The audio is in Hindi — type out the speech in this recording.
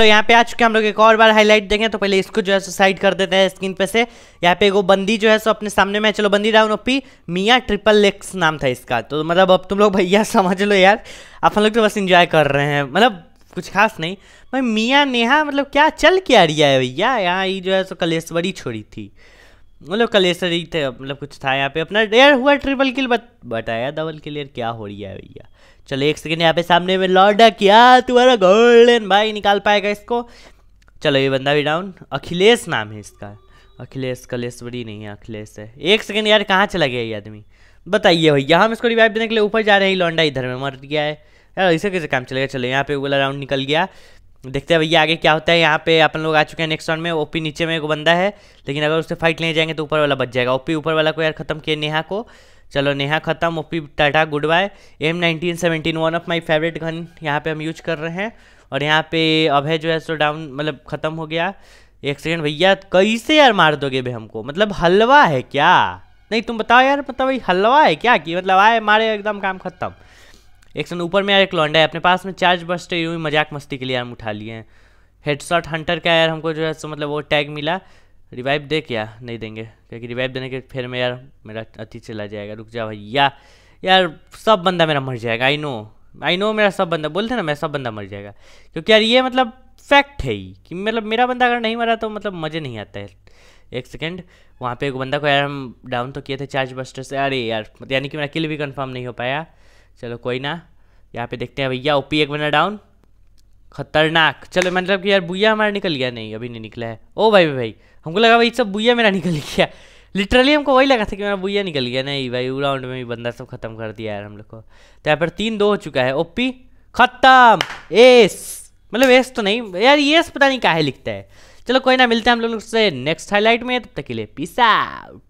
लोग मतलब यहाँ पे आ चुके हैं हम लोग एक और बार हाईलाइट देंगे तो पहले इसको जो है सो साइड कर देते हैं स्क्रीन पे से यहाँ पे वो बंदी जो है सो अपने सामने में चलो बंदी डाउन ओपी मिया ट्रिपल लेक्स नाम था इसका तो मतलब अब तुम लोग भैया समझ लो यार आप हम लोग तो बस इंजॉय कर रहे हैं मतलब कुछ खास नहीं भाई मियाँ नेहा मतलब क्या चल क्या रिया है भैया यहाँ ये जो है सो कलेश्वरी छोड़ी थी मतलब कलेसर ही थे मतलब कुछ था यहाँ पे अपना यार हुआ ट्रिपल किल बत, बताया डबल किल यार क्या हो रही है भैया चलो एक सेकेंड यहाँ पे सामने में लौटा क्या तुम्हारा गोल्डन भाई निकाल पाएगा इसको चलो ये बंदा भी डाउन अखिलेश नाम है इसका अखिलेश कलेश्वरी नहीं है अखिलेश है एक सेकेंड यार कहाँ चला गया ये आदमी बताइए भैया हम इसको रिवाइव देने के लिए ऊपर जा रहे हैं लौंडा इधर में मर गया है यार इसे कैसे काम चलेगा चलो यहाँ पे गोला राउंड निकल गया देखते हैं भैया आगे क्या होता है यहाँ पे अपन लोग आ चुके हैं नेक्स्ट राउंड में ओपी नीचे में एक बंदा है लेकिन अगर उससे फाइट लेने जाएंगे तो ऊपर वाला बच जाएगा ओपी ऊपर वाला को यार खत्म किया नेहा को चलो नेहा खत्म ओपी टाटा good bye M nineteen seventeen one of my favourite gun यहाँ पे हम यूज कर रहे हैं और यहाँ पे अभय जो है सो डाउन मतलब ख़त्म हो गया एक सेकेंड भैया कैसे यार मार दोगे भाई हमको मतलब हलवा है क्या नहीं तुम बताओ यार मतलब भाई हलवा है क्या कि मतलब आए मारे एकदम काम खत्म एक सन ऊपर में यार एक लॉन्डा है अपने पास में चार्ज बस्टर यूँ ही मजाक मस्ती के लिए हम उठा लिए हैं हेडसॉट हंटर का यार हमको जो है सो मतलब वो टैग मिला रिवाइव दे क्या नहीं देंगे क्योंकि रिवाइव देने के फिर मैं यार मेरा अति चला जाएगा रुक जा भैया यार सब बंदा मेरा मर जाएगा आई नो आई नो मेरा सब बंदा बोलते ना मेरा सब बंदा मर जाएगा क्योंकि यार ये मतलब फैक्ट है ही कि मतलब मेरा बंदा अगर नहीं मरा तो मतलब मज़े नहीं आता है एक सेकेंड वहाँ पे एक बंदा को यार हम डाउन तो किए थे चार्ज बस्टर से अरे यार यानी कि मेरा किल भी कंफर्म नहीं हो पाया चलो कोई ना यहाँ पे देखते हैं भैया ओपी एक बना डाउन खतरनाक चलो मतलब कि यार बुया हमारा निकल गया नहीं अभी नहीं निकला है ओ भाई भाई भाई हमको लगा भाई सब बुया मेरा निकल गया लिटरली हमको वही लगा था कि मेरा बुया निकल गया नहीं भाई राउंड में भी बंदा सब खत्म कर दिया यार हम लोग को तो यहाँ पर तीन दो हो चुका है ओपी खत्म एस मतलब एस तो नहीं यार ये एस पता नहीं है लिखता है चलो कोई ना मिलते हैं हम लोग से नेक्स्ट हाईलाइट में तब तक के लिए पीस आउट